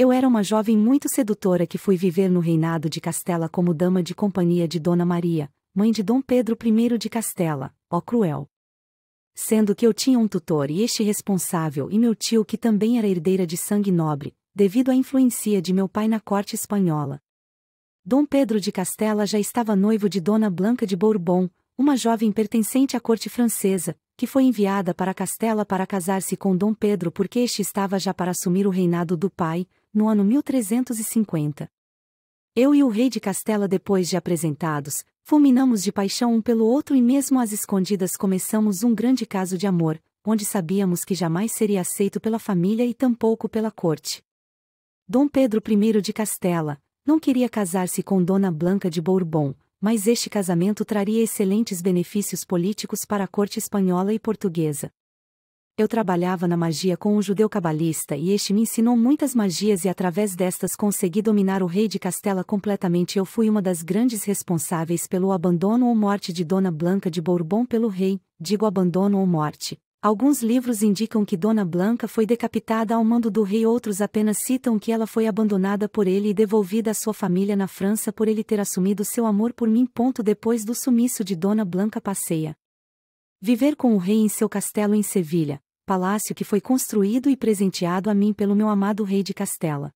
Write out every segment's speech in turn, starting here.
Eu era uma jovem muito sedutora que fui viver no reinado de Castela como dama de companhia de Dona Maria, mãe de Dom Pedro I de Castela, ó cruel. Sendo que eu tinha um tutor e este responsável e meu tio que também era herdeira de sangue nobre, devido à influência de meu pai na corte espanhola. Dom Pedro de Castela já estava noivo de Dona Blanca de Bourbon, uma jovem pertencente à corte francesa, que foi enviada para Castela para casar-se com Dom Pedro porque este estava já para assumir o reinado do pai, no ano 1350. Eu e o rei de Castela, depois de apresentados, fulminamos de paixão um pelo outro e, mesmo às escondidas, começamos um grande caso de amor, onde sabíamos que jamais seria aceito pela família e tampouco pela corte. Dom Pedro I de Castela não queria casar-se com Dona Blanca de Bourbon, mas este casamento traria excelentes benefícios políticos para a corte espanhola e portuguesa. Eu trabalhava na magia com um judeu cabalista e este me ensinou muitas magias e através destas consegui dominar o rei de Castela completamente. Eu fui uma das grandes responsáveis pelo abandono ou morte de Dona Blanca de Bourbon pelo rei, digo abandono ou morte. Alguns livros indicam que Dona Blanca foi decapitada ao mando do rei, outros apenas citam que ela foi abandonada por ele e devolvida à sua família na França por ele ter assumido seu amor por mim. Ponto depois do sumiço de Dona Blanca passeia. Viver com o rei em seu castelo em Sevilha palácio que foi construído e presenteado a mim pelo meu amado rei de Castela.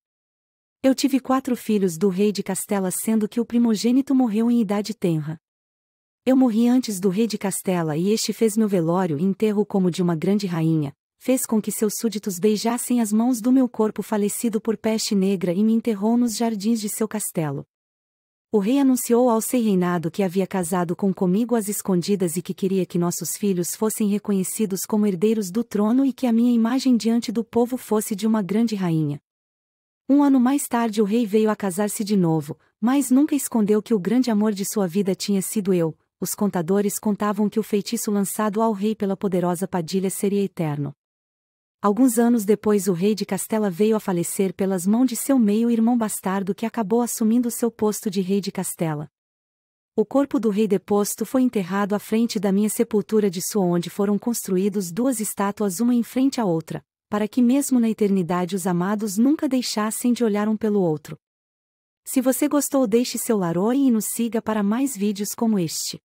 Eu tive quatro filhos do rei de Castela, sendo que o primogênito morreu em idade tenra. Eu morri antes do rei de Castela e este fez meu velório e enterro como de uma grande rainha, fez com que seus súditos beijassem as mãos do meu corpo falecido por peste negra e me enterrou nos jardins de seu castelo. O rei anunciou ao seu reinado que havia casado com comigo às escondidas e que queria que nossos filhos fossem reconhecidos como herdeiros do trono e que a minha imagem diante do povo fosse de uma grande rainha. Um ano mais tarde o rei veio a casar-se de novo, mas nunca escondeu que o grande amor de sua vida tinha sido eu. Os contadores contavam que o feitiço lançado ao rei pela poderosa Padilha seria eterno. Alguns anos depois o rei de Castela veio a falecer pelas mãos de seu meio-irmão bastardo que acabou assumindo seu posto de rei de Castela. O corpo do rei deposto foi enterrado à frente da minha sepultura de sua onde foram construídos duas estátuas uma em frente à outra, para que mesmo na eternidade os amados nunca deixassem de olhar um pelo outro. Se você gostou deixe seu laroi e nos siga para mais vídeos como este.